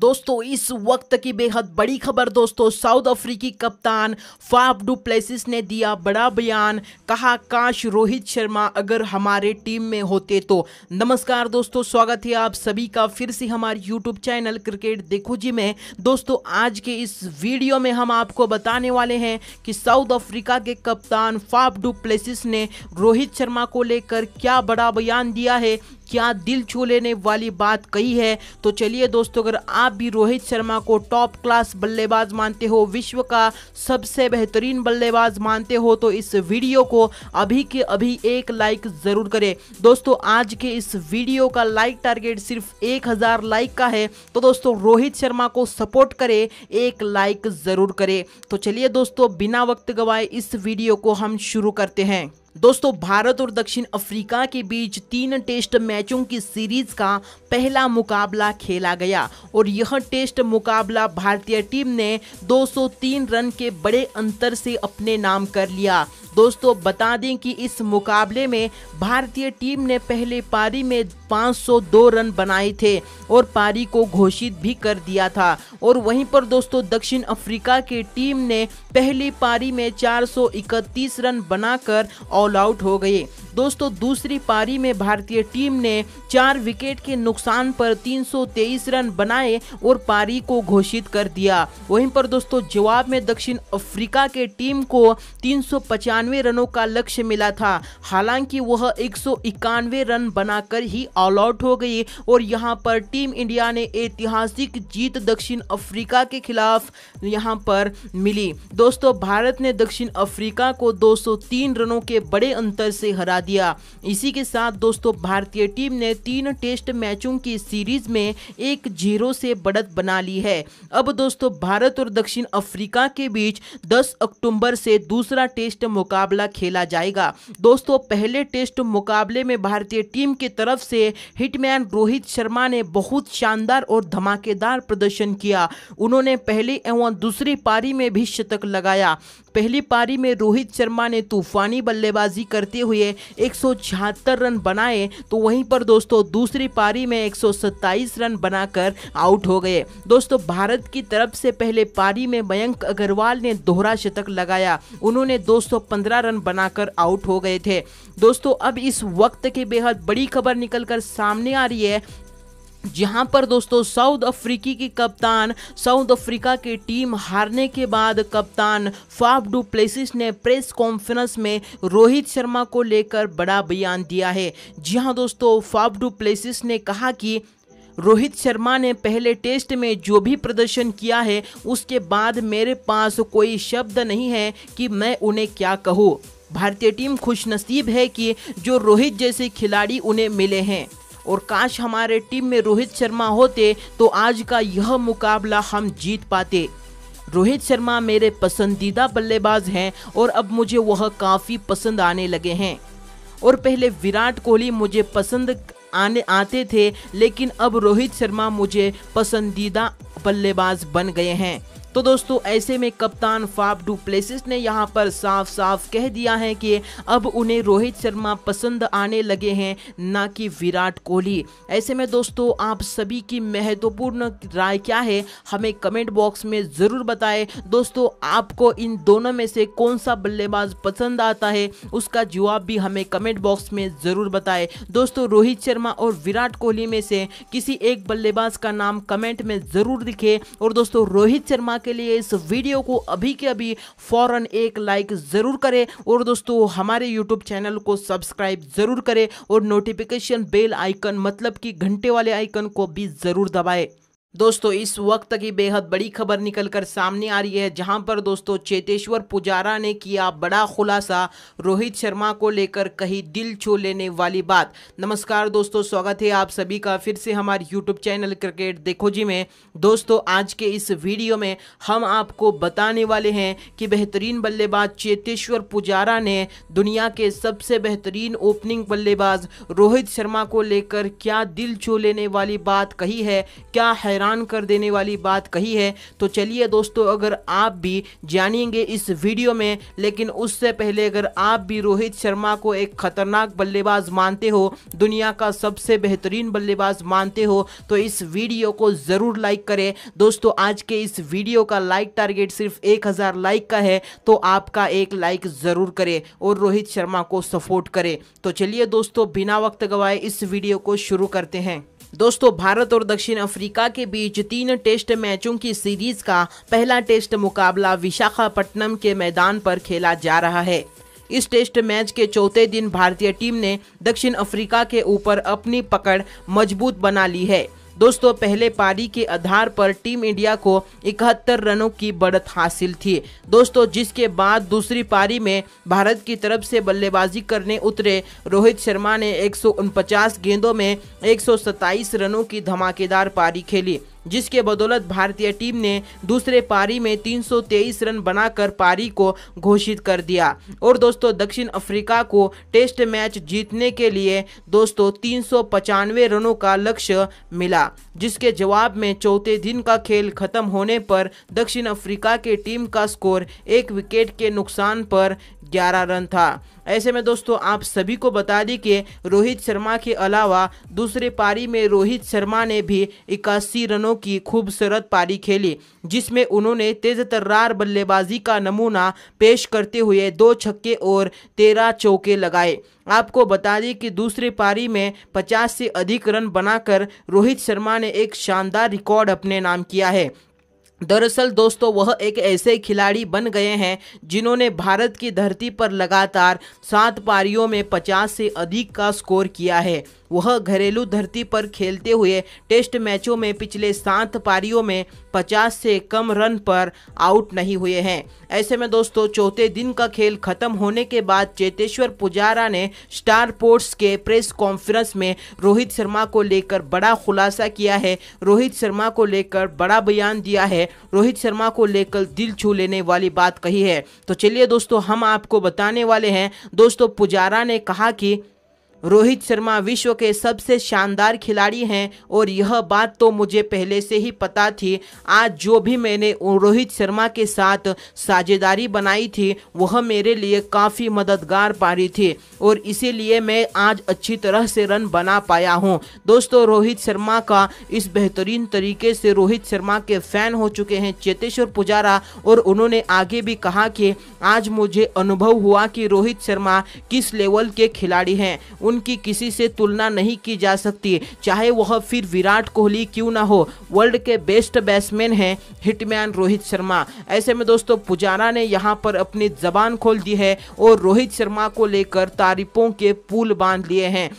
दोस्तों इस वक्त की बेहद बड़ी खबर दोस्तों साउथ अफ्रीकी कप्तान फाफ डू प्लेसिस ने दिया बड़ा बयान कहा काश रोहित शर्मा अगर हमारे टीम में होते तो नमस्कार दोस्तों स्वागत है आप सभी का फिर से हमारे यूट्यूब चैनल क्रिकेट देखो जी में दोस्तों आज के इस वीडियो में हम आपको बताने वाले हैं कि साउथ अफ्रीका के कप्तान फाफ डू प्लेसिस ने रोहित शर्मा को लेकर क्या बड़ा बयान दिया है क्या दिल छू लेने वाली बात कही है तो चलिए दोस्तों अगर आप भी रोहित शर्मा को टॉप क्लास बल्लेबाज मानते हो विश्व का सबसे बेहतरीन बल्लेबाज मानते हो तो इस वीडियो को अभी के अभी एक लाइक ज़रूर करें दोस्तों आज के इस वीडियो का लाइक टारगेट सिर्फ एक हज़ार लाइक का है तो दोस्तों रोहित शर्मा को सपोर्ट करें एक लाइक ज़रूर करें तो चलिए दोस्तों बिना वक्त गवाए इस वीडियो को हम शुरू करते हैं दोस्तों भारत और दक्षिण अफ्रीका के बीच तीन टेस्ट मैचों की सीरीज का पहला मुकाबला खेला गया और यह टेस्ट मुकाबला भारतीय टीम ने 203 रन के बड़े अंतर से अपने नाम कर लिया दोस्तों बता दें कि इस मुकाबले में भारतीय टीम ने पहले पारी में 502 रन बनाए थे और पारी को घोषित भी कर दिया था और वहीं पर दोस्तों दक्षिण अफ्रीका की टीम ने पहली पारी में 431 रन बनाकर ऑल आउट हो गए दोस्तों दूसरी पारी में भारतीय टीम ने चार विकेट के नुकसान पर 323 रन बनाए और पारी को घोषित कर दिया वहीं पर दोस्तों जवाब में दक्षिण अफ्रीका के टीम को तीन रनों का लक्ष्य मिला था हालांकि वह एक रन बनाकर ही ऑल आउट हो गई और यहां पर टीम इंडिया ने ऐतिहासिक जीत दक्षिण अफ्रीका के खिलाफ यहाँ पर मिली दोस्तों भारत ने दक्षिण अफ्रीका को 203 रनों के बड़े अंतर से हरा दिया इसी के साथ दोस्तों भारतीय टीम ने तीन टेस्ट मैचों की सीरीज में एक जीरो से बढ़त बना ली है अब दोस्तों भारत और दक्षिण अफ्रीका के बीच 10 अक्टूबर से दूसरा टेस्ट मुकाबला खेला जाएगा दोस्तों पहले टेस्ट मुकाबले में भारतीय टीम की तरफ से हिटमैन रोहित शर्मा ने बहुत शानदार और धमाकेदार प्रदर्शन किया किया उन्होंने पहली एवं दूसरी पारी में भी शतक लगाया पहली पारी में रोहित शर्मा ने तूफानी बल्लेबाजी करते हुए एक रन बनाए तो वहीं पर दोस्तों दूसरी पारी में एक रन बनाकर आउट हो गए दोस्तों भारत की तरफ से पहले पारी में मयंक अग्रवाल ने दोहरा शतक लगाया उन्होंने 215 रन बनाकर आउट हो गए थे दोस्तों अब इस वक्त की बेहद बड़ी खबर निकलकर सामने आ रही है जहां पर दोस्तों साउथ अफ्रीकी की कप्तान साउथ अफ्रीका की टीम हारने के बाद कप्तान फाफ डू प्लेसिस ने प्रेस कॉन्फ्रेंस में रोहित शर्मा को लेकर बड़ा बयान दिया है जी हाँ दोस्तों फाफ डू प्लेसिस ने कहा कि रोहित शर्मा ने पहले टेस्ट में जो भी प्रदर्शन किया है उसके बाद मेरे पास कोई शब्द नहीं है कि मैं उन्हें क्या कहूँ भारतीय टीम खुशनसीब है कि जो रोहित जैसे खिलाड़ी उन्हें मिले हैं और काश हमारे टीम में रोहित शर्मा होते तो आज का यह मुकाबला हम जीत पाते रोहित शर्मा मेरे पसंदीदा बल्लेबाज हैं और अब मुझे वह काफ़ी पसंद आने लगे हैं और पहले विराट कोहली मुझे पसंद आने आते थे लेकिन अब रोहित शर्मा मुझे पसंदीदा बल्लेबाज बन गए हैं तो दोस्तों ऐसे में कप्तान फाफ डू प्लेसिस ने यहाँ पर साफ साफ कह दिया है कि अब उन्हें रोहित शर्मा पसंद आने लगे हैं ना कि विराट कोहली ऐसे में दोस्तों आप सभी की महत्वपूर्ण राय क्या है हमें कमेंट बॉक्स में ज़रूर बताएं दोस्तों आपको इन दोनों में से कौन सा बल्लेबाज पसंद आता है उसका जवाब भी हमें कमेंट बॉक्स में ज़रूर बताए दोस्तों रोहित शर्मा और विराट कोहली में से किसी एक बल्लेबाज का नाम कमेंट में ज़रूर लिखे और दोस्तों रोहित शर्मा के लिए इस वीडियो को अभी के अभी फ़ौरन एक लाइक ज़रूर करें और दोस्तों हमारे यूट्यूब चैनल को सब्सक्राइब ज़रूर करें और नोटिफिकेशन बेल आइकन मतलब कि घंटे वाले आइकन को भी ज़रूर दबाएं दोस्तों इस वक्त की बेहद बड़ी खबर निकलकर सामने आ रही है जहां पर दोस्तों चेतेश्वर पुजारा ने किया बड़ा खुलासा रोहित शर्मा को लेकर कही दिल छो लेने वाली बात नमस्कार दोस्तों स्वागत है आप सभी का फिर से हमारे यूट्यूब चैनल क्रिकेट देखो जी में दोस्तों आज के इस वीडियो में हम आपको बताने वाले हैं कि बेहतरीन बल्लेबाज चेतेश्वर पुजारा ने दुनिया के सबसे बेहतरीन ओपनिंग बल्लेबाज रोहित शर्मा को लेकर क्या दिल छो लेने वाली बात कही है क्या है हैरान कर देने वाली बात कही है तो चलिए दोस्तों अगर आप भी जानेंगे इस वीडियो में लेकिन उससे पहले अगर आप भी रोहित शर्मा को एक खतरनाक बल्लेबाज मानते हो दुनिया का सबसे बेहतरीन बल्लेबाज मानते हो तो इस वीडियो को ज़रूर लाइक करें दोस्तों आज के इस वीडियो का लाइक टारगेट सिर्फ एक हज़ार लाइक का है तो आपका एक लाइक ज़रूर करें और रोहित शर्मा को सपोर्ट करें तो चलिए दोस्तों बिना वक्त गवाए इस वीडियो को शुरू करते हैं दोस्तों भारत और दक्षिण अफ्रीका के बीच तीन टेस्ट मैचों की सीरीज का पहला टेस्ट मुकाबला विशाखापट्टनम के मैदान पर खेला जा रहा है इस टेस्ट मैच के चौथे दिन भारतीय टीम ने दक्षिण अफ्रीका के ऊपर अपनी पकड़ मजबूत बना ली है दोस्तों पहले पारी के आधार पर टीम इंडिया को इकहत्तर रनों की बढ़त हासिल थी दोस्तों जिसके बाद दूसरी पारी में भारत की तरफ से बल्लेबाजी करने उतरे रोहित शर्मा ने एक गेंदों में एक रनों की धमाकेदार पारी खेली जिसके बदौलत भारतीय टीम ने दूसरे पारी में 323 रन बनाकर पारी को घोषित कर दिया और दोस्तों दक्षिण अफ्रीका को टेस्ट मैच जीतने के लिए दोस्तों तीन रनों का लक्ष्य मिला जिसके जवाब में चौथे दिन का खेल खत्म होने पर दक्षिण अफ्रीका के टीम का स्कोर एक विकेट के नुकसान पर 11 रन था ऐसे में दोस्तों आप सभी को बता दें कि रोहित शर्मा के अलावा दूसरे पारी में रोहित शर्मा ने भी इक्यासी रनों की खूबसूरत पारी खेली जिसमें उन्होंने तेज तर्रार बल्लेबाजी का नमूना पेश करते हुए दो छक्के और तेरह चौके लगाए आपको बता दें कि दूसरे पारी में 50 से अधिक रन बनाकर रोहित शर्मा ने एक शानदार रिकॉर्ड अपने नाम किया है दरअसल दोस्तों वह एक ऐसे खिलाड़ी बन गए हैं जिन्होंने भारत की धरती पर लगातार सात पारियों में 50 से अधिक का स्कोर किया है वह घरेलू धरती पर खेलते हुए टेस्ट मैचों में पिछले सात पारियों में 50 से कम रन पर आउट नहीं हुए हैं ऐसे में दोस्तों चौथे दिन का खेल खत्म होने के बाद चेतेश्वर पुजारा ने स्टार स्पोर्ट्स के प्रेस कॉन्फ्रेंस में रोहित शर्मा को लेकर बड़ा खुलासा किया है रोहित शर्मा को लेकर बड़ा बयान दिया है रोहित शर्मा को लेकर दिल छू लेने वाली बात कही है तो चलिए दोस्तों हम आपको बताने वाले हैं दोस्तों पुजारा ने कहा कि रोहित शर्मा विश्व के सबसे शानदार खिलाड़ी हैं और यह बात तो मुझे पहले से ही पता थी आज जो भी मैंने रोहित शर्मा के साथ साझेदारी बनाई थी वह मेरे लिए काफ़ी मददगार पारी थी और इसीलिए मैं आज अच्छी तरह से रन बना पाया हूँ दोस्तों रोहित शर्मा का इस बेहतरीन तरीके से रोहित शर्मा के फैन हो चुके हैं चेतेश्वर पुजारा और उन्होंने आगे भी कहा कि आज मुझे अनुभव हुआ कि रोहित शर्मा किस लेवल के खिलाड़ी हैं उनकी किसी से तुलना नहीं की जा सकती चाहे वह फिर विराट कोहली क्यों ना हो वर्ल्ड के बेस्ट बैट्समैन हैं हिटमैन रोहित शर्मा ऐसे में दोस्तों पुजारा ने यहाँ पर अपनी जबान खोल दी है और रोहित शर्मा को लेकर तारीफों के पुल बांध लिए हैं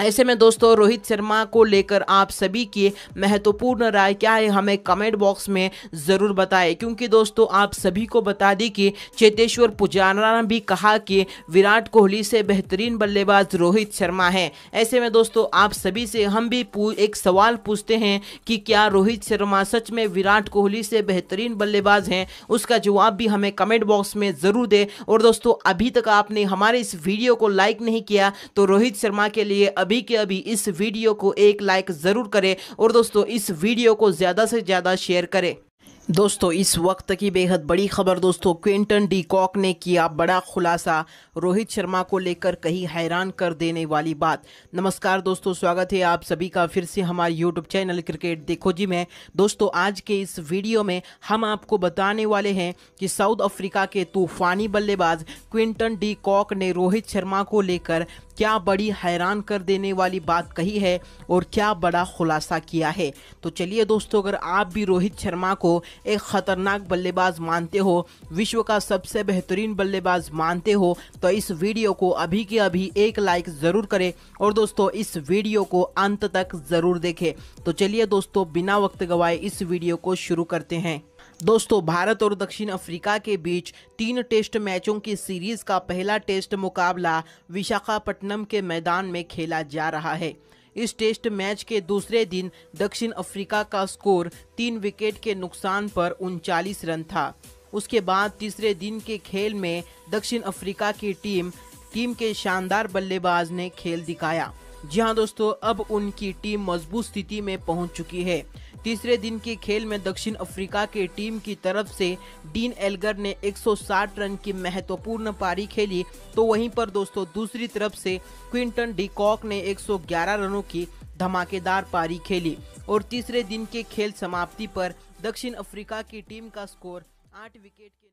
ऐसे में दोस्तों रोहित शर्मा को लेकर आप सभी की महत्वपूर्ण राय क्या है हमें कमेंट बॉक्स में ज़रूर बताएं क्योंकि दोस्तों आप सभी को बता दें कि चेतेश्वर पुजारा ने भी कहा कि विराट कोहली से बेहतरीन बल्लेबाज रोहित शर्मा है ऐसे में दोस्तों आप सभी से हम भी एक सवाल पूछते हैं कि क्या रोहित शर्मा सच में विराट कोहली से बेहतरीन बल्लेबाज हैं उसका जवाब भी हमें कमेंट बॉक्स में ज़रूर दें और दोस्तों अभी तक आपने हमारे इस वीडियो को लाइक नहीं किया तो रोहित शर्मा के लिए अभी के अभी इस वीडियो को एक लाइक ज़रूर करें और दोस्तों इस वीडियो को ज़्यादा से ज़्यादा शेयर करें दोस्तों इस वक्त की बेहद बड़ी खबर दोस्तों क्विंटन डी कॉक ने किया बड़ा खुलासा रोहित शर्मा को लेकर कहीं हैरान कर देने वाली बात नमस्कार दोस्तों स्वागत है आप सभी का फिर से हमारे यूट्यूब चैनल क्रिकेट देखो जी में दोस्तों आज के इस वीडियो में हम आपको बताने वाले हैं कि साउथ अफ्रीका के तूफानी बल्लेबाज क्विंटन डी कॉक ने रोहित शर्मा को लेकर क्या बड़ी हैरान कर देने वाली बात कही है और क्या बड़ा खुलासा किया है तो चलिए दोस्तों अगर आप भी रोहित शर्मा को एक ख़तरनाक बल्लेबाज मानते हो विश्व का सबसे बेहतरीन बल्लेबाज मानते हो तो इस वीडियो को अभी के अभी एक लाइक ज़रूर करें और दोस्तों इस वीडियो को अंत तक ज़रूर देखें तो चलिए दोस्तों बिना वक्त गवाए इस वीडियो को शुरू करते हैं दोस्तों भारत और दक्षिण अफ्रीका के बीच तीन टेस्ट मैचों की सीरीज का पहला टेस्ट मुकाबला विशाखापट्टनम के मैदान में खेला जा रहा है इस टेस्ट मैच के दूसरे दिन दक्षिण अफ्रीका का स्कोर तीन विकेट के नुकसान पर उनचालीस रन था उसके बाद तीसरे दिन के खेल में दक्षिण अफ्रीका की टीम टीम के शानदार बल्लेबाज ने खेल दिखाया जी हाँ दोस्तों अब उनकी टीम मजबूत स्थिति में पहुंच चुकी है तीसरे दिन के खेल में दक्षिण अफ्रीका के टीम की तरफ से डीन एल्गर ने 160 रन की महत्वपूर्ण पारी खेली तो वहीं पर दोस्तों दूसरी तरफ से क्विंटन डिकॉक ने 111 रनों की धमाकेदार पारी खेली और तीसरे दिन के खेल समाप्ति पर दक्षिण अफ्रीका की टीम का स्कोर आठ विकेट